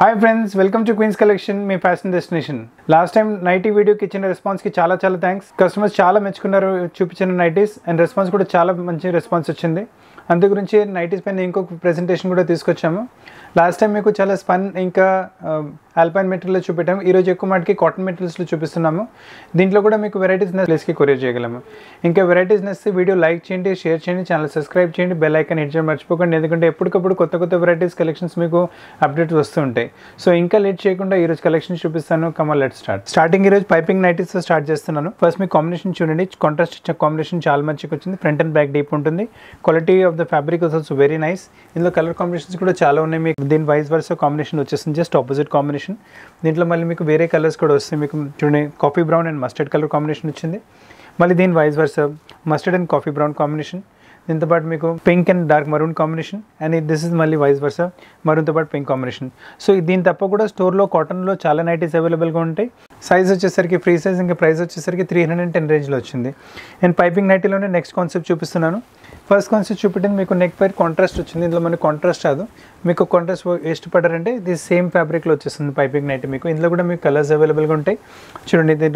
hi friends welcome to Queens collection మీ fashion destination last time nighty వీడియోకి ఇచ్చిన రెస్పాన్స్కి చాలా చాలా థ్యాంక్స్ కస్టమర్స్ చాలా మెచ్చుకున్నారు చూపించిన నైటీస్ అండ్ రెస్పాన్స్ కూడా చాలా మంచి రెస్పాన్స్ వచ్చింది అందు గురించి నైటీస్ పైన ఇంకొక ప్రెజెంటేషన్ కూడా తీసుకొచ్చాము లాస్ట్ టైం మీకు చాలా స్పన్ ఇంకా ఆల్పైన్ um, మెటీరియల్లో చూపెట్టాము ఈరోజు ఎక్కువ మటుకి కాటన్ మెటీరియల్స్లో చూపిస్తున్నాము దీంట్లో కూడా మీకు వెరైటీస్ నెస్ ప్లేస్కి కొరియర్ చేయగలము ఇంకా వెరైటీస్ నెస్ వీడియో లైక్ చేయండి షేర్ చేయండి ఛానల్ సబ్స్క్రైబ్ చేయండి బెల్ ఐకన్ హిట్ చేయడం మర్చిపోకండి ఎందుకంటే ఎప్పటికప్పుడు కొత్త కొత్త వెరైటీస్ కలెక్షన్స్ మీకు అప్డేట్స్ వస్తూ ఉంటాయి సో ఇంకా లేట్ చేయకుండా ఈరోజు కలెక్షన్స్ చూపిస్తాను కమల్ లెట్ స్టార్ట్ స్టార్టింగ్ ఈరోజు పైపింగ్ నైటీస్ స్టార్ట్ చేస్తున్నాను ఫస్ట్ మీ కాంబినేషన్ చూడండి కాంట్రాస్ట్ కాంబినేషన్ చాలా మంచిగా వచ్చింది ఫ్రంట్ అండ్ బ్యాక్ డీప్ ఉంటుంది quality of the fabric was also very nice ఇందులో కలర్ కాంబినేషన్స్ కూడా చాలా ఉన్నాయి మీకు దీని వైస్ వర్స్ కాంబినేషన్ వచ్చేసింది జస్ట్ ఆపోజిట్ కాంబినేషన్ దీంట్లో మళ్ళీ మీకు వేరే కలర్స్ కూడా వస్తాయి మీకు చూడండి coffee brown and mustard colour combination వచ్చింది మళ్ళీ దీని vice verse mustard and coffee brown combination దీంతో పాటు మీకు pink and dark maroon combination and this is మళ్ళీ వైస్ వర్స మరూన్తో పాటు పింక్ కాంబినేషన్ సో దీని తప్ప కూడా స్టోర్లో కాటన్లో చాలా నైటీస్ అవైలబుల్గా ఉంటాయి సైజ్ వచ్చేసరికి ఫ్రీ సైజ్ ఇంకా ప్రైస్ వచ్చేసరికి త్రీ హండ్రెడ్ అండ్ టెన్ రేంజ్లో వచ్చింది నేను పైపింగ్ నైటీలోనే నెక్స్ట్ కాన్సెప్ట్ చూపిస్తున్నాను ఫస్ట్ కాన్సెప్ట్ చూపెట్టింది మీకు నెక్ పైర్ కాంట్రాస్ట్ వచ్చింది ఇందులో మనకి కాంట్రాస్ట్ కాదు మీకు కాంట్రాస్ట్ ఇష్టపడారంటే ఇది సేమ్ ఫ్యాబ్రిక్లో వచ్చేస్తుంది పైపింగ్ నైట్ మీకు ఇందులో కూడా మీకు కలర్స్ అవైలబుల్గా ఉంటాయి చూడండి ఇది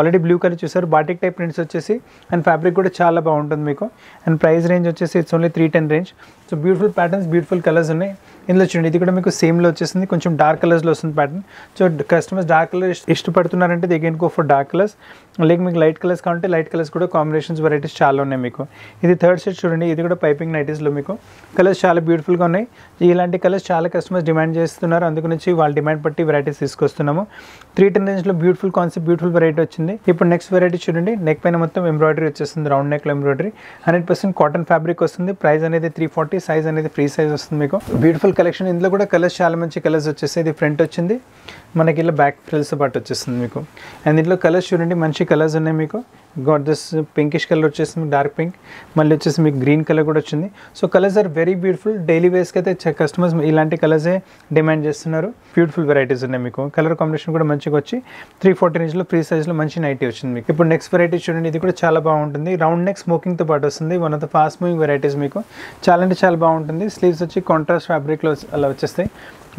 ఆల్రెడీ బ్లూ కలర్ చూసారు బాటిక్ టైప్ ప్రింట్స్ వచ్చేసి అండ్ ఫ్యాబ్రిక్ కూడా చాలా బాగుంటుంది మీకు అండ్ ప్రైస్ రేంజ్ వచ్చేసి it's only three ten range so beautiful patterns beautiful colours ఉన్నాయి ఇందులో చూడండి ఇది కూడా మీకు సేమ్లో వచ్చేసింది కొంచెం డార్క్ కలర్స్లో వస్తుంది pattern so customers dark colour ఇష్టపడుతున్నారంటే దగ్గర can go for dark colours లేక మీకు లైట్ కలర్స్ కావాలంటే లైట్ కలర్స్ కూడా కాంబినేషన్స్ వెరైటీస్ చాలా ఉన్నాయి మీకు ఇది థర్డ్ సెట్ చూడండి ఇది కూడా పైపింగ్ నైటీస్లో మీకు కలర్స్ చాలా బ్యూటిఫుల్గా ఉన్నాయి ఇలాంటి కలర్స్ చాలా కస్టమర్స్ డిమాండ్ చేస్తున్నారు నుంచి వాళ్ళ డిమాండ్ బట్టి వెరైటీస్ తీసుకొస్తున్నాము త్రీ టెన్ రేంజ్లో బ్యూటిఫుల్ కాన్సెప్ట్ బ్యూటిఫుల్ వెరైటీ వచ్చింది ఇప్పుడు నెక్స్ట్ వెరైటీ చూడండి నెక్ పైన మొత్తం ఎంబ్రాయిడరీ వచ్చేస్తుంది రౌండ్ నెక్లో ఎంబ్రాయిడరీ హండ్రెడ్ కాటన్ ఫ్యాబ్రిక్ వస్తుంది ప్రైస్ అనేది త్రీ ఫార్టీ సైజ్ అనేది ఫ్రీ సైజ్ వస్తుంది మీకు బ్యూటిఫుల్ కలెక్షన్ ఇందులో కూడా కలర్స్ చాలా మంచి కలర్స్ వచ్చేసి ఇది ఫ్రంట్ వచ్చింది మనకి ఇలా బ్యాక్ ఫ్రిల్స్ పాటు వచ్చేస్తుంది మీకు అండ్ దీంట్లో కలర్స్ చూడండి మంచి కలర్స్ ఉన్నాయి మీకు గాట్ దిస్ పింకిష్ కలర్ వచ్చేసి డార్క్ పింక్ మళ్ళీ వచ్చేసి మీకు గ్రీన్ కలర్ కూడా వచ్చింది so colours are very beautiful daily వేస్కి అయితే కస్టమర్స్ ఇలాంటి కలర్సే డిమాండ్ చేస్తున్నారు బ్యూటిఫుల్ వెరైటీస్ ఉన్నాయి మీకు కలర్ కాంబినేషన్ కూడా మంచిగా వచ్చి త్రీ ఫోర్టీన్ ఇంచ్లో ఫ్రీ సైజ్లో మంచి నైటీ వచ్చింది మీకు ఇప్పుడు నెక్స్ట్ వెరైటీ చూడండి ఇది కూడా చాలా బాగుంటుంది రౌండ్ నెక్ స్మోకింగ్తో పాటు వస్తుంది one of the fast moving varieties మీకు చాలా అంటే చాలా బాగుంటుంది స్లీవ్స్ వచ్చి కాంట్రాస్ట్ ఫ్యాబ్రిక్లో అలా వచ్చేస్తాయి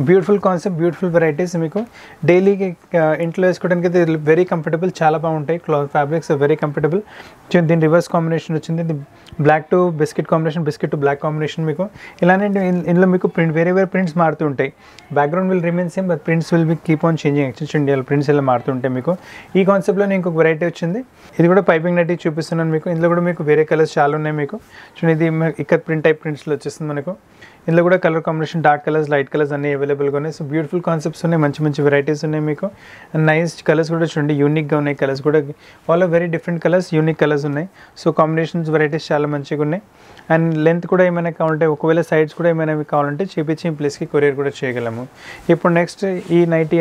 బ్యూటిఫుల్ కాన్సెప్ట్ బ్యూటిఫుల్ వెరైటీస్ మీకు డైలీకి ఇంట్లో వేసుకోవడానికి అయితే వెరీ కంఫర్టబుల్ చాలా బాగుంటాయి క్లాత్ ఫ్యాబ్రిక్స్ వెరీ కంఫర్టబుల్ దీని రివర్స్ కాంబినేషన్ వచ్చింది black to biscuit combination biscuit to black combination మీకు ఇలానే ఇందులో మీకు ప్రింట్ వేరే వేరే ప్రింట్స్ మారుతూ ఉంటాయి background will remain same but prints will be keep on changing ఎక్స్టెన్స్ ఇండియాలో ప్రింట్స్ ఇలా మారుతుంటాయి మీకు ఈ కాన్సెప్ట్లో ఇంకొక వెరైటీ వచ్చింది ఇది కూడా పైపింగ్ నైట్ చూపిస్తున్నాను మీకు ఇందులో కూడా మీకు వేరే కలర్స్ చాలా ఉన్నాయి మీకు చూడండి ఇది ఇక్కడ ప్రింట్ టైప్ ప్రింట్స్లో వచ్చేస్తుంది మనకు ఇందులో కూడా colour combination dark colours light colours అన్నీ అవైలబుల్గా ఉన్నాయి సో బ్యూటిఫుల్ కాన్సెప్ట్స్ ఉన్నాయి మంచి మంచి వెరైటీస్ ఉన్నాయి మీకు అండ్ నైస్ కలర్స్ కూడా చూడండి యూనిక్గా ఉన్నాయి కలర్స్ కూడా all very different colours unique colours ఉన్నాయి సో కాంబినేషన్స్ వెరైటీస్ చాలా మంచిగా ఉన్నాయి అండ్ లెంత్ కూడా ఏమైనా కావాలంటే ఒకవేళ సైడ్స్ కూడా ఏమైనా కావాలంటే చేపించి ప్లేస్కి కొరియర్ కూడా చేయగలము ఇప్పుడు నెక్స్ట్ ఈ నైటీ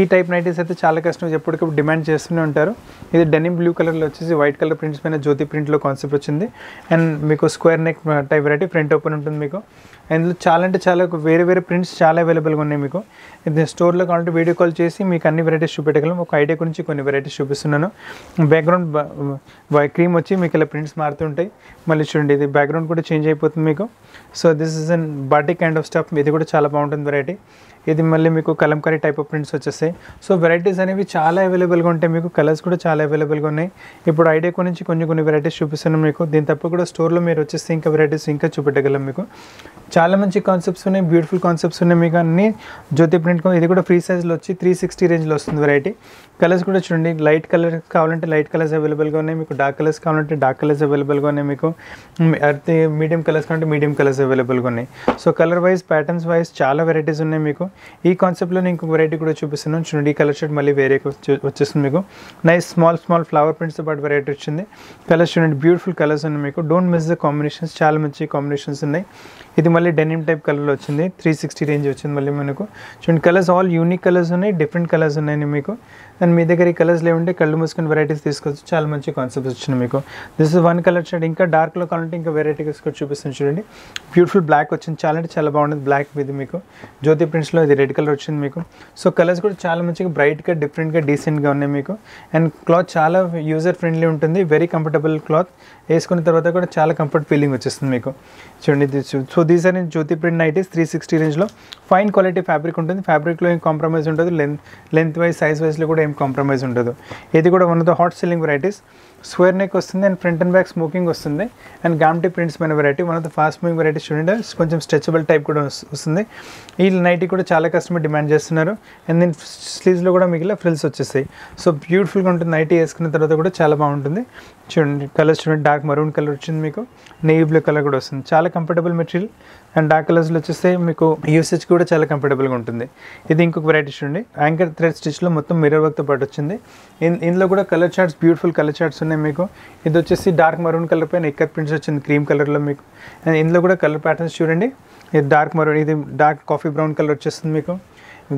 ఈ టైప్ నైటీస్ అయితే చాలా కస్టమర్స్ ఎప్పటికప్పుడు డిమాండ్ చేస్తూనే ఉంటారు ఇది డెనిమ్ బ్లూ కలర్లో వచ్చేసి వైట్ కలర్ ప్రింట్స్ పైన జ్యోతి ప్రింట్లో కాన్సెప్ట్ వచ్చింది అండ్ మీకు square neck type variety front open ఉంటుంది మీకు ఇందులో చాలా అంటే చాలా వేరే వేరే ప్రింట్స్ చాలా అవైలబుల్గా ఉన్నాయి మీకు ఇది స్టోర్లో కావాలంటే వీడియో కాల్ చేసి మీకు అన్ని వెరైటీస్ చూపెట్టగలం ఒక ఐడియా గురించి కొన్ని వెరైటీస్ చూపిస్తున్నాను బ్యాక్గ్రౌండ్ క్రీమ్ వచ్చి మీకు ఇలా ప్రింట్స్ మారుతుంటాయి మళ్ళీ చూడండి ఇది బ్యాక్గ్రౌండ్ కూడా చేంజ్ అయిపోతుంది మీకు so this is an batik kind of stuff ఇది కూడా చాలా బాగుంటుంది వెరైటీ ఇది మళ్ళీ మీకు కలంకారీ టైప్ ఆఫ్ ప్రింట్స్ వచ్చేస్తాయి సో వెరైటీస్ అనేవి చాలా అవైలబుల్గా ఉంటాయి మీకు కలర్స్ కూడా చాలా అవైలబుల్గా ఉన్నాయి ఇప్పుడు ఐడియా గురించి కొన్ని కొన్ని వెరైటీస్ చూపిస్తున్నాను మీకు దీని తప్ప కూడా స్టోర్లో మీరు వచ్చేస్తే ఇంకా వెరైటీస్ ఇంకా చూపెట్టగలం మీకు చాలా మంచి కాన్సెప్ట్స్ ఉన్నాయి బ్యూటిఫుల్ కాన్సెప్ట్స్ ఉన్నాయి మీకు అన్ని జ్యోతి ప్రింట్ ఇది కూడా ఫ్రీ సైజ్లో వచ్చి త్రీ సిక్స్టీ రేంజ్లో వస్తుంది వెరైటీ కలర్స్ కూడా చూడండి లైట్ కలర్ కావాలంటే లైట్ కలర్స్ అవైలబుల్గా ఉన్నాయి మీకు డార్క్ కలర్స్ కావాలంటే డార్క్ కలర్స్ అవైలబుల్గా ఉన్నాయి మీకు అయితే మీడియం కలర్స్ కావాలంటే మీడియం కలర్స్ అవైలబుల్గా ఉన్నాయి so colour wise patterns wise చాలా వెరైటీస్ ఉన్నాయి మీకు ఈ కాన్సెప్ట్లో నేను ఇంకొక వెరైటీ కూడా చూపిస్తున్నాను చూడండి ఈ కలర్ షర్ట్ మళ్ళీ వేరే వచ్చేస్తుంది మీకు నైస్ స్మాల్ స్మాల్ ఫ్లవర్ ప్రింట్స్తో పాటు వెరైటీ వచ్చింది కలర్స్ చూడండి బ్యూటిఫుల్ కలర్స్ ఉన్నాయి మీకు డోంట్ మిస్ ద కాంబినేషన్స్ చాలా మంచి కాంబినేషన్స్ ఉన్నాయి ఇది మళ్ళీ మళ్ళీ డెనిమ్ టైప్ కలర్లో వచ్చింది త్రీ సిక్స్టీ రేంజ్ వచ్చింది మళ్ళీ మనకు చూడండి కలర్స్ ఆల్ యూనిక్ కలర్స్ ఉన్నాయి డిఫరెంట్ కలర్స్ ఉన్నాయి మీకు అండ్ మీ దగ్గర ఈ కలర్స్ లేవంటే కళ్ళు మూసుకుని వెరైటీస్ తీసుకొచ్చి చాలా మంచి కాన్సెప్ట్స్ వచ్చినాయి మీకు this is one colour shade ఇంకా డార్క్లో కావాలంటే ఇంకా వెరైటీ తీసుకొచ్చి చూపిస్తుంది చూడండి బ్యూటిఫుల్ బ్లాక్ వచ్చింది చాలా అంటే చాలా బాగుంది బ్లాక్ ఇది మీకు జ్యోతి ప్రింట్స్లో ఇది రెడ్ కలర్ వచ్చింది మీకు సో కలర్స్ కూడా చాలా మంచిగా బ్రైట్గా డిఫరెంట్గా డీసెంట్గా ఉన్నాయి మీకు అండ్ క్లాత్ చాలా యూజర్ ఫ్రెండ్లీ ఉంటుంది వెరీ కంఫర్టబుల్ క్లాత్ వేసుకున్న తర్వాత కూడా చాలా కంఫర్ట్ ఫీలింగ్ వచ్చేస్తుంది మీకు చూడండి so these are Jyoti print nighties three sixty రేంజ్లో ఫైన్ క్వాలిటీ ఫ్యాబ్రిక్ ఉంటుంది ఫ్యాబ్రిక్లో ఏం కాంప్రమైజ్ ఉండదు లెంత్ లెంత్ వైజ్ సైజ్ వైజ్లో కూడా ఏం కాంప్రమైజ్ ఉండదు ఇది కూడా one of the hot selling varieties square neck వస్తుంది and front and back smocking వస్తుంది అండ్ గామ్టీ ప్రింట్స్ మన variety one of the fast moving variety చూడండి కొంచెం స్ట్రెచబుల్ టైప్ కూడా వస్తుంది ఈ నైటీ కూడా చాలా కస్టమర్ డిమాండ్ చేస్తున్నారు అండ్ దీని స్లీవ్స్లో కూడా మిగిలిన ఫ్రిల్స్ వచ్చేస్తాయి సో బ్యూటిఫుల్గా ఉంటుంది నైటీ వేసుకున్న తర్వాత కూడా చాలా బాగుంటుంది చూడండి కలర్స్ చూడండి డార్క్ మరూన్ కలర్ వచ్చింది మీకు నేవీ బ్లూ కలర్ కూడా వస్తుంది చాలా కంఫర్టబుల్ మెటీరియల్ అండ్ డార్క్ కలర్స్లో వచ్చేస్తే మీకు యూసేజ్ కూడా చాలా కంఫర్టబుల్గా ఉంటుంది ఇది ఇంకొక వెరైటీ చూడండి యాంకర్ థ్రెడ్ స్టిచ్లో మొత్తం మిర్రర్ వర్క్తో పాటు వచ్చింది ఇందులో కూడా colour charts beautiful colour charts ఉన్నాయి మీకు ఇది వచ్చేసి డార్క్ మరూన్ కలర్ పైన ఎక్కర్ ప్రింట్స్ వచ్చింది క్రీమ్ కలర్లో మీకు అండ్ ఇందులో కూడా కలర్ ప్యాటర్న్స్ చూడండి ఇది డార్క్ మరూన్ ఇది డార్క్ కాఫీ బ్రౌన్ కలర్ వచ్చేస్తుంది మీకు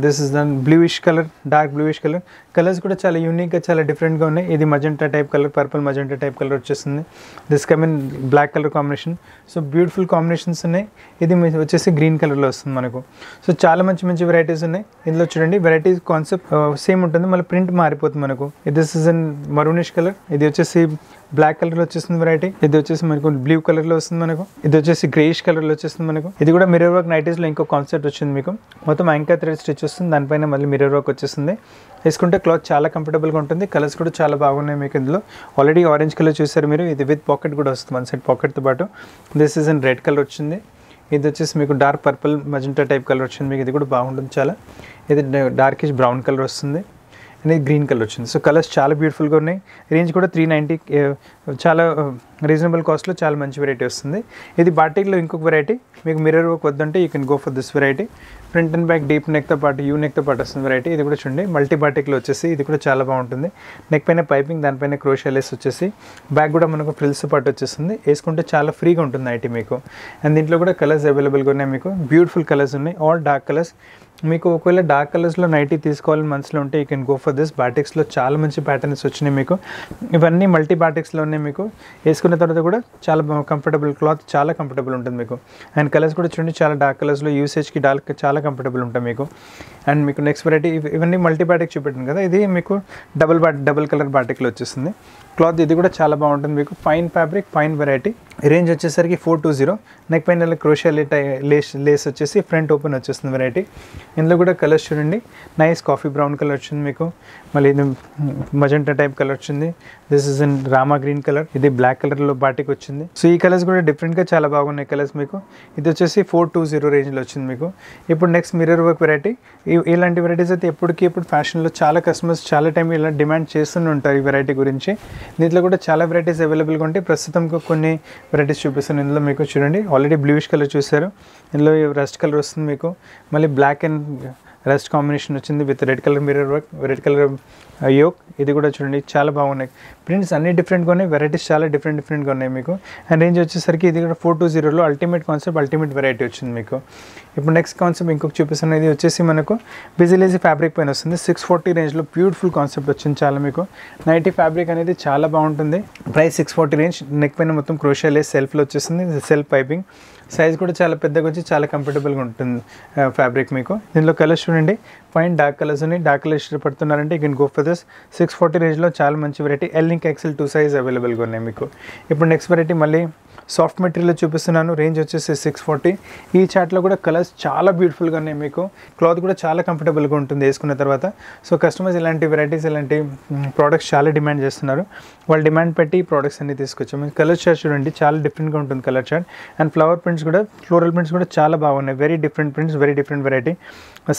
దిస్ ఇస్ దాని bluish colour dark bluish colour colours కూడా చాలా యూనిక్గా చాలా డిఫరెంట్గా ఉన్నాయి ఇది magenta type colour purple magenta type colour వచ్చేస్తుంది this coming black colour combination so beautiful combinations ఉన్నాయి ఇది వచ్చేసి గ్రీన్ కలర్లో వస్తుంది మనకు సో చాలా మంచి మంచి వెరైటీస్ ఉన్నాయి ఇందులో చూడండి వెరైటీస్ కాన్సెప్ట్ సేమ్ ఉంటుంది మళ్ళీ ప్రింట్ మారిపోతుంది మనకు this is an maroonish colour ఇది వచ్చేసి బ్లాక్ కలర్ లో వచ్చేస్తుంది వెరైటీ ఇది వచ్చేసి మనకు బ్లూ కలర్ లో వస్తుంది మనకు ఇది వచ్చేసి గ్రేష్ కలర్ లో వచ్చేస్తుంది మనకు ఇది కూడా మిర్రర్ వర్క్ నైటీస్ లో ఇంకో కాన్సెప్ట్ వచ్చింది మీకు మొత్తం యాంకర్ థ్రెడ్ స్టిచ్ వస్తుంది దానిపైన మళ్ళీ మిర్రర్ వర్క్ వచ్చేస్తుంది వేసుకుంటే క్లాత్ చాలా కంఫర్టబుల్గా ఉంటుంది కలర్స్ కూడా చాలా బాగున్నాయి మీకు ఇందులో ఆల్రెడీ ఆరెంజ్ కలర్ చూసారు మీరు ఇది విత్ పాకెట్ కూడా వస్తుంది వన్ సైడ్ పాకెట్తో పాటు this is and red colour వచ్చింది ఇది వచ్చేసి మీకు dark purple magenta type colour వచ్చింది మీకు ఇది కూడా బాగుంటుంది చాలా ఇది డార్కిష్ బ్రౌన్ కలర్ వస్తుంది అనేది గ్రీన్ కలర్ వచ్చింది సో కలర్స్ చాలా బ్యూటిఫుల్గా ఉన్నాయి రేంజ్ కూడా త్రీ నైంటీ చాలా రీజనబుల్ కాస్ట్లో చాలా మంచి వెరైటీ వస్తుంది ఇది బాటిక్లో ఇంకొక వెరైటీ మీకు మిర్రర్ వర్క్ వద్దంటే you can go for this variety front and back deep నెక్తో పాటు యూ నెక్తో పాటు వస్తుంది వెరైటీ ఇది కూడా చూడండి మల్టీ బాటిక్లో వచ్చేసి ఇది కూడా చాలా బాగుంటుంది నెక్ పైన పైపింగ్ దానిపైన క్రోషాలేస్ వచ్చేసి బ్యాక్ కూడా మనకు ఫ్రిల్స్ పాటు వచ్చేస్తుంది వేసుకుంటే చాలా ఫ్రీగా ఉంటుంది ఐటీ మీకు అండ్ దీంట్లో కూడా కలర్స్ అవైలబుల్గా ఉన్నాయి మీకు బ్యూటిఫుల్ కలర్స్ ఉన్నాయి ఆల్ డార్క్ కలర్స్ మీకు ఒకవేళ డార్క్ కలర్స్లో నైటీ తీసుకోవాలని మనసులో ఉంటే you can go for this బ్యాటిక్స్లో చాలా మంచి ప్యాటర్న్స్ వచ్చినాయి మీకు ఇవన్నీ మల్టీ బాటిక్స్లోనే మీకు వేసుకున్న తర్వాత కూడా చాలా కంఫర్టబుల్ క్లాత్ చాలా కంఫర్టబుల్ ఉంటుంది మీకు అండ్ కలర్స్ కూడా చూడండి చాలా డార్క్ కలర్స్లో యూసేజ్కి డార్క్ చాలా కంఫర్టబుల్ ఉంటాయి మీకు అండ్ మీకు నెక్స్ట్ వెరైటీ ఇవన్నీ మల్టీ బ్యాటిక్స్ చూపెట్టాను కదా ఇది మీకు డబుల్ బ్యాట్ డబుల్ కలర్ బ్యాటిక్లో వచ్చేస్తుంది క్లాత్ ఇది కూడా చాలా బాగుంటుంది మీకు fine fabric fine variety range వచ్చేసరికి ఫోర్ టూ జీరో నెక్ పైన క్రోషియా లేస్ లేస్ వచ్చేసి ఫ్రంట్ ఓపెన్ వచ్చేస్తుంది వెరైటీ ఇందులో కూడా కలర్స్ చూడండి నైస్ కాఫీ బ్రౌన్ కలర్ వచ్చింది మీకు మళ్ళీ ఇది మజెంటా టైప్ కలర్ వచ్చింది this is in Rama green colour ఇది బ్లాక్ కలర్లో బాటికి వచ్చింది సో ఈ కలర్స్ కూడా డిఫరెంట్గా చాలా బాగున్నాయి కలర్స్ మీకు ఇది వచ్చేసి ఫోర్ టూ జీరో రేంజ్లో వచ్చింది మీకు ఇప్పుడు నెక్స్ట్ మిర్రర్ వర్క్ వెరైటీ ఇలాంటి వెరైటీస్ అయితే ఎప్పటికీ ఇప్పుడు ఫ్యాషన్లో చాలా కస్టమర్స్ చాలా టైం ఇలా డిమాండ్ చేస్తూనే ఉంటారు ఈ వెరైటీ గురించి దీంట్లో కూడా చాలా వెరైటీస్ అవైలబుల్గా ఉంటాయి ప్రస్తుతం కొన్ని వెరైటీస్ చూపిస్తాను ఇందులో మీకు చూడండి ఆల్రెడీ బ్లూష్ కలర్ చూశారు ఇందులో రెస్ట్ కలర్ వస్తుంది మీకు మళ్ళీ బ్లాక్ అండ్ రెస్ట్ కాంబినేషన్ వచ్చింది with red colour mirror work red colour yoke ఇది కూడా చూడండి చాలా బాగున్నాయి ప్రింట్స్ అన్ని డిఫరెంట్గా ఉన్నాయి వెరైటీస్ చాలా డిఫరెంట్ డిఫరెంట్గా ఉన్నాయి మీకు అండ్ రేంజ్ వచ్చేసరికి ఇది కూడా ఫోర్ టూ జీరోలో అల్టిమేట్ కాన్సెప్ట్ అల్టిమేట్ వెరైటీ వచ్చింది మీకు ఇప్పుడు నెక్స్ట్ కాన్సెప్ట్ ఇంకొక చూపిస్తున్న ఇది వచ్చేసి మనకు బిజిలేజీ ఫ్యాబ్రిక్ పైన వస్తుంది సిక్స్ ఫార్టీ రేంజ్లో బ్యూటిఫుల్ కాన్సెప్ట్ వచ్చింది చాలా మీకు నైటీ ఫ్యాబ్రిక్ అనేది చాలా బాగుంటుంది price six forty range neck పైన మొత్తం క్రోషియా సెల్ఫ్లో వచ్చేస్తుంది సెల్ఫ్ పైపింగ్ సైజ్ కూడా చాలా పెద్దగా వచ్చి చాలా కంఫర్టబుల్గా ఉంటుంది ఫ్యాబ్రిక్ మీకు దీనిలో కలర్స్ చూడండి ఫైన్ డార్క్ కలర్స్ ఉన్నాయి డార్క్ కలర్స్ ఇష్టపడుతున్నారంటే you can go six forty రేంజ్లో చాలా మంచి variety L XL two size అవైలబుల్గా ఉన్నాయి మీకు ఇప్పుడు నెక్స్ట్ వెరైటీ మళ్ళీ సాఫ్ట్ మెటీరియల్ చూపిస్తున్నాను రేంజ్ వచ్చేసి సిక్స్ ఫార్టీ ఈ చాట్లో కూడా కలర్స్ చాలా బ్యూటిఫుల్గా ఉన్నాయి మీకు క్లాత్ కూడా చాలా కంఫర్టబుల్గా ఉంటుంది వేసుకున్న తర్వాత సో కస్టమర్స్ ఇలాంటి వెరైటీస్ ఇలాంటి ప్రోడక్ట్స్ చాలా డిమాండ్ చేస్తున్నారు వాళ్ళు డిమాండ్ పెట్టి ఈ ప్రోడక్ట్స్ అన్ని తీసుకొచ్చాము కలర్ చార్ట్ చూడండి చాలా డిఫరెంట్గా ఉంటుంది colour chart and flower print prints కూడా ఫ్లోరల్ ప్రింట్స్ కూడా చాలా బాగున్నాయి very different prints very different variety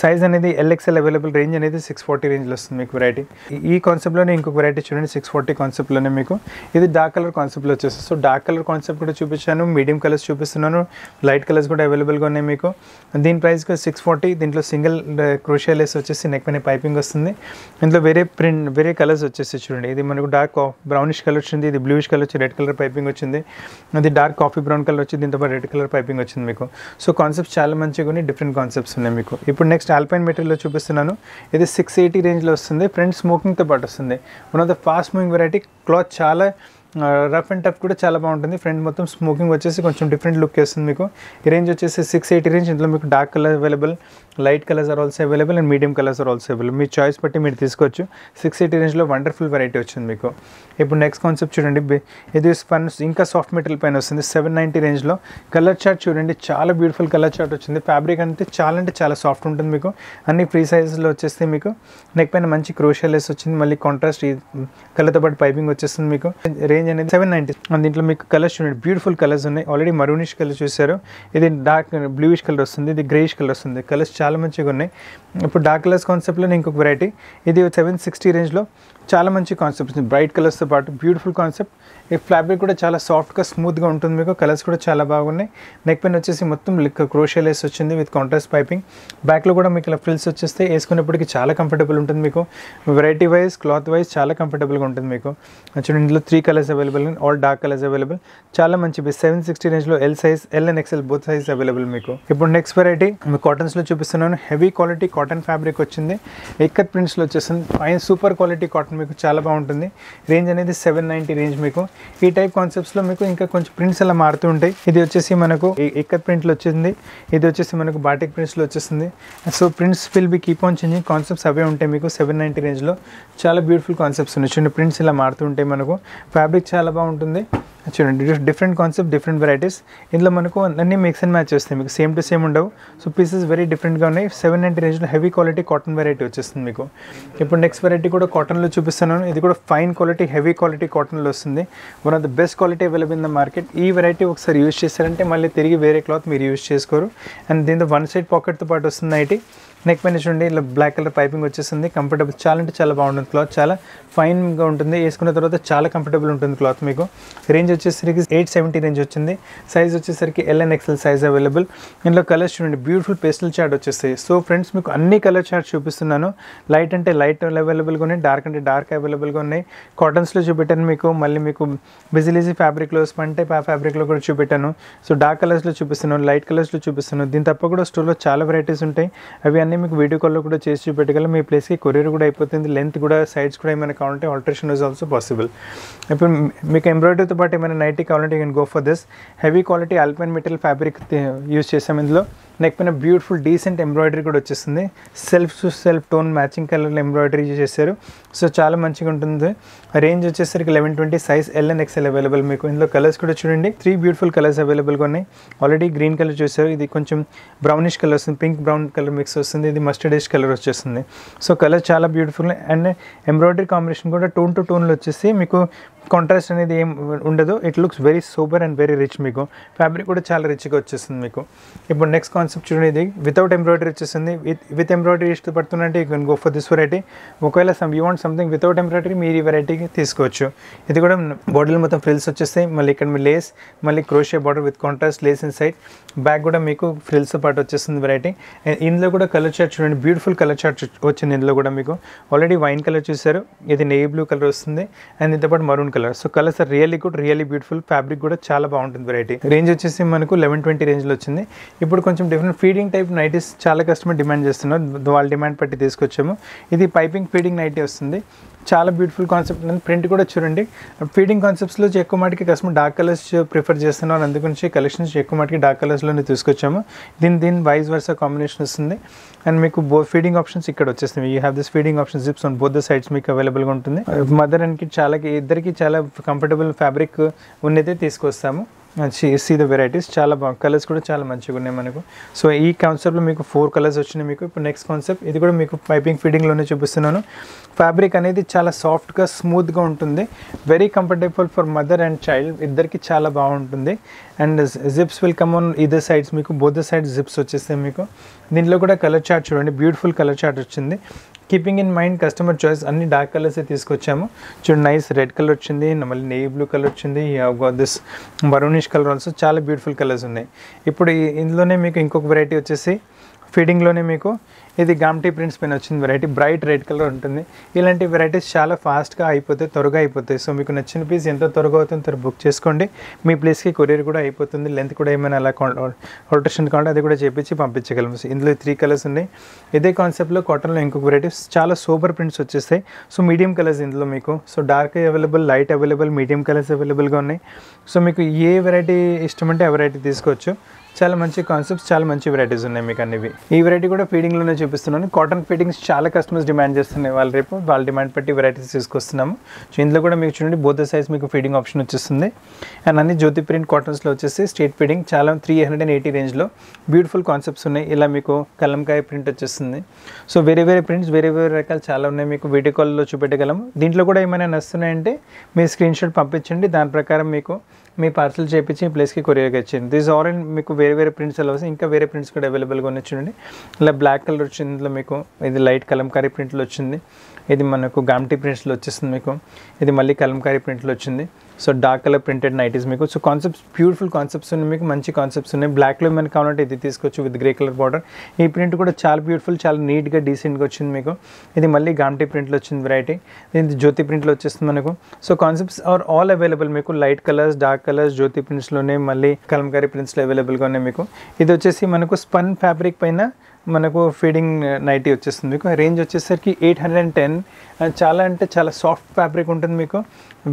size అనేది ఎల్ఎక్స్ఎల్ అవైలబుల్ రేంజ్ అనేది సిక్స్ ఫార్టీ రేంజ్లో వస్తుంది మీకు వెరైటీ ఈ కాన్సెప్ట్లోనే ఇంకొక వెరైటీ చూడండి సిక్స్ ఫార్టీ కాన్సెప్ట్లోనే మీకు ఇది డార్క్ కలర్ కాన్సెప్ట్లో వచ్చేస్తుంది సో డార్క్ కలర్ కాన్సెప్ట్ కూడా చూపించాను మీడియం కలర్స్ చూపిస్తున్నాను లైట్ కలర్స్ కూడా అవైలబుల్గా ఉన్నాయి మీకు దీని ప్రైస్ సిక్స్ ఫార్టీ దీంట్లో సింగిల్ క్రోషియలేస్ uh, వచ్చేసి నెక్ పైన పైపింగ్ వస్తుంది ఇందులో వేరే ప్రింట్ వేరే కలర్స్ వచ్చేసి చూడండి ఇది మనకు డార్క్ బ్రౌనిష్ కలర్ వచ్చింది ఇది బ్లూష్ కలర్ వచ్చి రెడ్ కలర్ పైపింగ్ వచ్చింది అది డార్క్ కాఫీ బ్రౌన్ కలర్ వచ్చింది దీంతో రెడ్ కలర్ రెగ్యులర్ పైపింగ్ వచ్చింది మీకు సో కాన్సెప్ట్స్ చాలా మంచిగా ఉన్నాయి డిఫరెంట్ కాన్సెప్ట్స్ ఉన్నాయి మీకు ఇప్పుడు నెక్స్ట్ ఆల్పైన్ మెటీరియల్లో చూపిస్తున్నాను ఇది సిక్స్ ఎయిటీ రేంజ్లో వస్తుంది ఫ్రంట్ స్మోకింగ్తో పాటు వస్తుంది one of the fast moving variety cloth చాలా రఫ్ అండ్ టఫ్ కూడా చాలా బాగుంటుంది ఫ్రంట్ మొత్తం స్మోకింగ్ వచ్చేసి కొంచెం డిఫరెంట్ లుక్ వేస్తుంది మీకు ఈ రేంజ్ వచ్చేసి సిక్స్ ఎయిటీ రేంజ్ ఇందులో మీకు dark colour available light colours are also available and medium colours are also available మీ చాయిస్ బట్టి మీరు తీసుకోవచ్చు సిక్స్ ఎయిటీ రేంజ్లో వండర్ఫుల్ వెరైటీ వచ్చింది మీకు ఇప్పుడు నెక్స్ట్ కాన్సెప్ట్ చూడండి ఇది స్పన్ ఇంకా సాఫ్ట్ మెటీరియల్ పైన వస్తుంది సెవెన్ నైంటీ రేంజ్లో కలర్ చార్ట్ చూడండి చాలా బ్యూటిఫుల్ కలర్ చార్ట్ వచ్చింది ఫ్యాబ్రిక్ అంటే చాలా అంటే చాలా సాఫ్ట్ ఉంటుంది మీకు అన్ని ఫ్రీ సైజెస్లో వచ్చేస్తే మీకు నెక్ పైన మంచి క్రోషియలెస్ వచ్చింది మళ్ళీ కాంట్రాస్ట్ కలర్తో పాటు పైపింగ్ వచ్చేస్తుంది మీకు రేంజ్ అనేది సెవెన్ నైంటీ దీంట్లో మీకు కలర్స్ చూడండి బ్యూటిఫుల్ కలర్స్ ఉన్నాయి ఆల్రెడీ మరూనిష్ కలర్ చూశారు ఇది డార్క్ బ్లూయిష్ కలర్ వస్తుంది ఇది గ్రేయిష్ కలర్ వస్తుంది కలర్స్ చాలా చాలా మంచిగా ఉన్నాయి ఇప్పుడు డార్క్ కలర్స్ కాన్సెప్ట్లో ఇంకొక వెరైటీ ఇది సెవెన్ సిక్స్టీ రేంజ్లో చాలా మంచి కాన్సెప్ట్ బ్రైట్ కలర్స్తో పాటు బ్యూటిఫుల్ కాన్సెప్ట్ ఈ ఫ్యాబ్రిక్ కూడా చాలా సాఫ్ట్గా స్మూత్గా ఉంటుంది మీకు కలర్స్ కూడా చాలా బాగున్నాయి నెక్ పెన్ వచ్చేసి మొత్తం లిక్ క్రోషియలేస్ వచ్చింది విత్ కాంట్రాస్ట్ పైపింగ్ బ్యాక్లో కూడా మీకు ఇలా ఫ్రిల్స్ వచ్చేస్తే వేసుకునేప్పటికి చాలా కంఫర్టబుల్ ఉంటుంది మీకు వెరైటీ వైజ్ క్లాత్ వైజ్ చాలా కంఫర్టబుల్గా ఉంటుంది మీకు చూడండి ఇందులో three colours available all dark colours available చాలా మంచి సెవెన్ సిక్స్టీ రేంజ్లో L size L and XL both size available మీకు ఇప్పుడు నెక్స్ట్ వెరైటీ మీకు కాటన్స్లో చూపిస్తున్నాను హెవీ క్వాలిటీ కాటన్ ఫ్యాబ్రిక్ వచ్చింది ఎక్కత్ ప్రింట్స్లో వచ్చేస్తుంది ఫైన్ సూపర్ క్వాలిటీ కాటన్ మీకు చాలా బాగుంటుంది రేంజ్ అనేది సెవెన్ నైంటీ రేంజ్ మీకు ఈ టైప్ కాన్సెప్ట్స్లో మీకు ఇంకా కొంచెం ప్రింట్స్ అలా మారుతూ ఉంటాయి ఇది వచ్చేసి మనకు ఇక్కత్ ప్రింట్లు వచ్చింది ఇది వచ్చేసి మనకు బాటిక్ ప్రింట్స్లో వచ్చేసింది so prints will be keep on changing concepts అవే ఉంటాయి మీకు సెవెన్ నైంటీ రేంజ్లో చాలా బ్యూటిఫుల్ కాన్సెప్ట్స్ ఉన్నాయి చిన్న ప్రింట్స్ ఇలా ఉంటాయి మనకు ఫ్యాబ్రిక్ చాలా బాగుంటుంది చూడండి డిఫరెంట్ కాన్సెప్ట్ డిఫరెంట్ వెరైటీస్ ఇందులో మనకు అన్నీ మిక్స్ అండ్ మ్యాచ్ వస్తాయి మీకు సేమ్ టు సేమ్ ఉండవు సో పీసెస్ వెరీ డిఫరెంట్గా ఉన్నాయి సెవెన్ నైంటీ రేంజ్లో హెవీ క్వాలిటీ కాటన్ వెరైటీ వచ్చేస్తుంది మీకు ఇప్పుడు నెక్స్ట్ వెరైటీ కూడా కాటన్లో చూపిస్తున్నాను ఇది కూడా ఫైన్ క్వాలిటీ హెవీ క్వాలిటీ కాటన్లో వస్తుంది one of the best quality available in the market ఈ వెరైటీ ఒకసారి యూజ్ చేశారంటే మళ్ళీ తిరిగి వేరే క్లాత్ మీరు యూజ్ చేసుకోరు అండ్ దీంతో వన్ సైడ్ పాకెట్తో పాటు వస్తుంది నైటీ నెక్ పైన చూడండి ఇలా బ్లాక్ కలర్ పైపింగ్ వచ్చేసింది కంఫర్టబుల్ చాలా అంటే చాలా బాగుంటుంది క్లాత్ చాలా ఫైన్గా ఉంటుంది వేసుకున్న తర్వాత చాలా కంఫర్టబుల్ ఉంటుంది క్లాత్ మీకు రేంజ్ వచ్చేసరికి ఎయిట్ సెవెంటీ రేంజ్ వచ్చింది సైజ్ వచ్చేసరికి L and XL size available ఇందులో కలర్స్ చూడండి బ్యూటిఫుల్ పేస్టల్ చార్ట్ వచ్చేస్తాయి సో ఫ్రెండ్స్ మీకు అన్ని కలర్ చార్ట్ చూపిస్తున్నాను లైట్ అంటే లైట్ అవైలబుల్గా ఉన్నాయి డార్క్ అంటే డార్క్ అవైలబుల్గా ఉన్నాయి కాటన్స్లో చూపెట్టాను మీకు మళ్ళీ మీకు బిజిలీజీ ఫ్యాబ్రిక్లో స్పంటే ఫ్యాబ్రిక్లో కూడా చూపెట్టాను సో డార్క్ కలర్స్లో చూపిస్తున్నాను లైట్ కలర్స్లో చూపిస్తున్నాను దీని తప్ప కూడా స్టోర్లో చాలా వెరైటీస్ ఉంటాయి అవి అన్ని అలాగే మీకు వీడియో కాల్లో కూడా చేసి చూపెట్టగల మీ ప్లేస్కి కొరియర్ కూడా అయిపోతుంది లెంత్ కూడా సైడ్స్ కూడా ఏమైనా కావాలంటే ఆల్టరేషన్ ఇస్ ఆల్సో పాసిబుల్ ఇప్పుడు మీకు ఎంబ్రాయిడరీతో పాటు ఏమైనా నైటీ కావాలంటే you can go for this heavy quality alpine material fabric use చేసాం ఇందులో నెక్ పైన బ్యూటిఫుల్ డీసెంట్ ఎంబ్రాయిడరీ కూడా వచ్చేస్తుంది self to self tone matching colour embroidery చేశారు సో చాలా మంచిగా ఉంటుంది రేంజ్ వచ్చేసరికి eleven twenty size L and XL available మీకు ఇందులో కలర్స్ కూడా చూడండి త్రీ బ్యూటిఫుల్ కలర్స్ అవైలబుల్గా ఉన్నాయి ఆల్రెడీ గ్రీన్ కలర్ చూసారు ఇది కొంచెం బ్రౌనిష్ కలర్ వస్తుంది పింక్ బ్రౌన్ కలర్ మిక్స్ వస్తుంది ఇది మస్టర్డేష్ కలర్ వచ్చేస్తుంది సో కలర్ చాలా బ్యూటిఫుల్ అండ్ ఎంబ్రాయిడరీ కాంబినేషన్ కూడా టోన్ టు టోన్లో వచ్చేసి మీకు కాంట్రాస్ట్ అనేది ఏం ఉండదు it looks very super and very rich మీకు ఫ్యాబ్రిక్ కూడా చాలా రిచ్గా వచ్చేస్తుంది మీకు ఇప్పుడు నెక్స్ట్ కాన్సెప్ట్ చూడండి ఇది వితౌట్ ఎంబ్రాయిడరీ వచ్చేసింది విత్ విత్ ఎంబ్రాయిడరీ ఇష్టపడుతున్నట్టు you can go for this variety ఒకవేళ some you want something without embroidery మీరు ఈ వెరైటీకి తీసుకోవచ్చు ఇది కూడా బాడీలో మొత్తం ఫ్రిల్స్ వచ్చేస్తాయి మళ్ళీ ఇక్కడ మీ లేస్ మళ్ళీ crochet border with contrast lace in side back కూడా మీకు ఫ్రిల్స్ పాటు వచ్చేస్తుంది వెరైటీ ఇందులో కూడా కలర్ చార్ట్ చూడండి బ్యూటిఫుల్ కలర్ చార్ట్ వచ్చింది ఇందులో కూడా మీకు ఆల్రెడీ వైన్ కలర్ చూసారు ఇది నేవీ బ్లూ కలర్ వస్తుంది అండ్ దీంతో పాటు maroon colour so colours are really good really beautiful fabric కూడా చాలా బాగుంటుంది వెరైటీ రేంజ్ వచ్చేసి మనకు లెవెన్ ట్వంటీ రేంజ్లో వచ్చింది ఇప్పుడు కొంచెం డిఫరెంట్ ఫీడింగ్ టైప్ నైటీస్ చాలా కస్టమర్ డిమాండ్ చేస్తున్నారు వాళ్ళ డిమాండ్ పెట్టి తీసుకొచ్చాము ఇది పైపింగ్ ఫీడింగ్ నైటీ వస్తుంది చాలా బ్యూటిఫుల్ కాన్సెప్ట్ ఉంది ప్రింట్ కూడా చూడండి ఫీడింగ్ కాన్సెప్ట్స్లో ఎక్కువ మటుకి కస్టమర్ డార్క్ కలర్స్ ప్రిఫర్ చేస్తున్నారు అందుకు నుంచి కలెక్షన్స్ ఎక్కువ మటుకి డార్క్ కలర్స్లోనే తీసుకొచ్చాము దీని దీని వైజ్ వర్సా కాంబినేషన్ వస్తుంది అండ్ మీకు బో ఫీడింగ్ ఆప్షన్స్ ఇక్కడ వచ్చేస్తుంది you have this feeding options zips on both the sides మీకు అవైలబుల్గా ఉంటుంది మదర్ అండ్ కిడ్ చాలా ఇద్దరికి చాలా కంఫర్టబుల్ ఫ్యాబ్రిక్ ఉన్నదే తీసుకొస్తాము సీ ద వెరైటీస్ చాలా బాగుంది కలర్స్ కూడా చాలా మంచిగా ఉన్నాయి మనకు సో ఈ కాన్సెప్ట్లో మీకు ఫోర్ కలర్స్ వచ్చినాయి మీకు ఇప్పుడు నెక్స్ట్ కాన్సెప్ట్ ఇది కూడా మీకు పైపింగ్ ఫిట్టింగ్లోనే చూపిస్తున్నాను ఫ్యాబ్రిక్ అనేది చాలా సాఫ్ట్గా స్మూత్గా ఉంటుంది very comfortable for mother and child ఇద్దరికి చాలా బాగుంటుంది and zips will come on either sides మీకు బోధ సైడ్స్ జిప్స్ వచ్చేస్తాయి మీకు దీంట్లో కూడా కలర్ చార్ట్ చూడండి బ్యూటిఫుల్ కలర్ చార్ట్ వచ్చింది keeping in mind customer choice అన్ని డార్క్ కలర్స్ తీసుకొచ్చాము చూడు నైస్ రెడ్ కలర్ వచ్చింది మళ్ళీ నేవీ బ్లూ కలర్ వచ్చింది దిస్ బరూనిష్ కలర్ ఆల్సో చాలా బ్యూటిఫుల్ కలర్స్ ఉన్నాయి ఇప్పుడు ఇందులోనే మీకు ఇంకొక వెరైటీ వచ్చేసి ఫీడింగ్లోనే మీకు ఇది గామ్టీ ప్రింట్స్ పైన వచ్చిన వెరైటీ బ్రైట్ రెడ్ కలర్ ఉంటుంది ఇలాంటి వెరైటీస్ చాలా ఫాస్ట్గా అయిపోతాయి త్వరగా అయిపోతాయి సో మీకు నచ్చిన పీస్ ఎంత త్వరగా అవుతుందో త్వర బుక్ చేసుకోండి మీ ప్లేస్కి కొరియర్ కూడా అయిపోతుంది లెంత్ కూడా ఏమైనా అలా ఆల్టరేషన్ కావాలి అది కూడా చేపించి పంపించగలం ఇందులో త్రీ కలర్స్ ఉన్నాయి ఇదే కాన్సెప్ట్లో కాటన్లో ఇంకొక వెరైటీస్ చాలా సూపర్ ప్రింట్స్ వచ్చేస్తాయి సో మీడియం కలర్స్ ఇందులో మీకు so dark available light available medium colours అవైలబుల్గా ఉన్నాయి సో మీకు ఏ వెరైటీ ఇష్టమంటే ఆ వెరైటీ తీసుకోవచ్చు చాలా మంచి కాన్సెప్ట్స్ చాలా మంచి వెరైటీస్ ఉన్నాయి మీకు అన్నివి ఈ వెరైటీ కూడా ఫీడింగ్లోనే చూపిస్తున్నాను కాటన్ ఫీడింగ్స్ చాలా కస్టమర్స్ డిమాండ్ చేస్తున్నాయి వాళ్ళ రేపు వాళ్ళ డిమాండ్ పట్టి వెరైటీస్ తీసుకొస్తున్నాము సో ఇందులో కూడా మీకు చూడండి బోధ సైజ్ మీకు ఫీడింగ్ ఆప్షన్ వచ్చేస్తుంది అండ్ అన్ని జ్యోతి ప్రింట్ కాటన్స్లో వచ్చేసి స్ట్రీట్ ఫీడింగ్ చాలా త్రీ హండ్రెడ్ అండ్ ఎయిటీ రేంజ్లో బ్యూటిఫుల్ కాన్సెప్ట్స్ ఉన్నాయి ఇలా మీకు కలంకాయ ప్రింట్ వచ్చేస్తుంది సో వేరే వేరే ప్రింట్స్ వేరే వేరే రకాలు చాలా ఉన్నాయి మీకు వీడియో కాల్లో చూపెట్టగలము దీంట్లో కూడా ఏమైనా నస్తున్నాయంటే మీరు స్క్రీన్ షాట్ పంపించండి దాని ప్రకారం మీకు మీ పార్సల్ చేపించి ఈ ప్లేస్కి కొరియర్గా ఇచ్చింది దిస్ ఆరెంజ్ మీకు వేరే వేరే ప్రింట్స్ అలా వస్తాయి ఇంకా వేరే ప్రింట్స్ కూడా అవైలబుల్గా ఉన్నాయి చూడండి ఇలా బ్లాక్ కలర్ వచ్చింది ఇందులో మీకు ఇది లైట్ కలంకారీ ప్రింట్లు వచ్చింది ఇది మనకు గామ్టీ ప్రింట్స్లో వచ్చేస్తుంది మీకు ఇది మళ్ళీ కలంకారీ ప్రింట్లు వచ్చింది so dark colour printed nighties మీకు సో కాన్సెప్ట్స్ బ్యూటిఫుల్ కాన్సెప్ట్స్ ఉన్నాయి మీకు మంచి కాన్సెప్ట్స్ ఉన్నాయి బ్లాక్లో మనకు కావాలంటే ఇది తీసుకోవచ్చు విత్ గ్రే కలర్ బార్డర్ ఈ ప్రింట్ కూడా చాలా బ్యూటిఫుల్ చాలా నీట్గా డీసెంట్గా వచ్చింది మీకు ఇది మళ్ళీ గామ్టీ ప్రింట్లో వచ్చింది వెరైటీ ఇది జ్యోతి ప్రింట్లో వచ్చేస్తుంది మనకు so concepts are all available మీకు light colours dark colours Jyothi ప్రింట్స్లోనే మళ్ళీ కలంకారీ ప్రింట్స్లో అవైలబుల్గా ఉన్నాయి మీకు ఇది వచ్చేసి మనకు స్పన్ ఫ్యాబ్రిక్ పైన మనకు ఫీడింగ్ నైటీ వచ్చేస్తుంది మీకు రేంజ్ వచ్చేసరికి ఎయిట్ హండ్రెడ్ అండ్ టెన్ చాలా అంటే చాలా సాఫ్ట్ ఫ్యాబ్రిక్ ఉంటుంది మీకు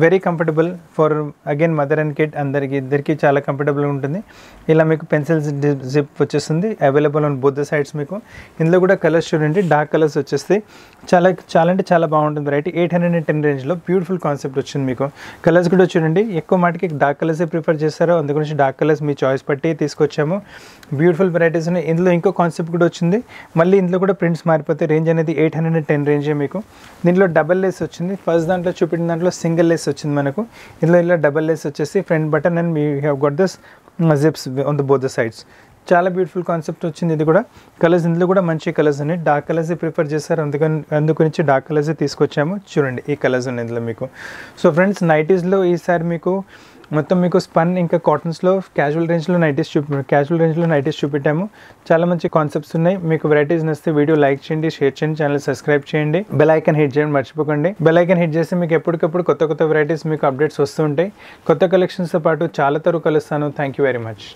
very comfortable for again mother and kid అందరికి ఇద్దరికి చాలా కంఫర్టబుల్గా ఉంటుంది ఇలా మీకు పెన్సిల్స్ జిప్ వచ్చేస్తుంది అవైలబుల్ ఆన్ బుద్ధ సైడ్స్ మీకు ఇందులో కూడా కలర్స్ చూడండి డార్క్ కలర్స్ వచ్చేస్తాయి చాలా చాలా అంటే చాలా బాగుంటుంది variety eight hundred and ten రేంజ్లో బ్యూటిఫుల్ కాన్సెప్ట్ వచ్చింది మీకు కలర్స్ కూడా చూడండి ఎక్కువ మాటకి డార్క్ కలర్సే ప్రిఫర్ చేస్తారో అందు గురించి డార్క్ కలర్స్ మీ చాయిస్ పట్టి తీసుకొచ్చాము బ్యూటిఫుల్ వెరైటీస్ ఉన్నాయి ఇందులో ఇంకో కాన్సెప్ట్ కూడా వచ్చింది మళ్ళీ ఇందులో కూడా ప్రింట్స్ మారిపోతే రేంజ్ అనేది ఎయిట్ హండ్రెడ్ అండ్ టెన్ రేంజే మీకు దీంట్లో డబల్ లెస్ వచ్చింది ఫస్ట్ దాంట్లో చూపించిన దాంట్లో సింగిల్ లెస్ వచ్చింది మనకు ఇందులో ఇలా డబల్ లెస్ వచ్చేసి front button and we have got these zips on the both the sides చాలా బ్యూటిఫుల్ కాన్సెప్ట్ వచ్చింది ఇది కూడా కలర్స్ ఇందులో కూడా మంచి కలర్స్ ఉన్నాయి డార్క్ కలర్స్ ప్రిఫర్ చేస్తారు అందుకని నుంచి డార్క్ కలర్స్ తీసుకొచ్చాము చూడండి ఈ కలర్స్ ఉన్నాయి ఇందులో మీకు సో ఫ్రెండ్స్ నైటీస్లో ఈసారి మీకు మొత్తం మీకు స్పన్ ఇంకా కాటన్స్లో క్యాజువల్ రేంజ్లో నైటీస్ చూపి క్యాజువల్ రేంజ్లో నైటీస్ చూపెట్టాము చాలా మంచి కాన్సెప్ట్స్ ఉన్నాయి మీకు వెరైటీస్ నచ్చితే వీడియో లైక్ చేయండి షేర్ చేయండి ఛానల్ సబ్స్క్రైబ్ చేయండి బెలైకన్ హిట్ చేయండి మర్చిపోకండి బెలైకన్ హిట్ చేస్తే మీకు ఎప్పటికప్పుడు కొత్త కొత్త వెరైటీస్ మీకు అప్డేట్స్ వస్తుంటాయి కొత్త కలెక్షన్స్తో పాటు చాలా తరువు కలుస్తాను థ్యాంక్ యూ వెరీ మచ్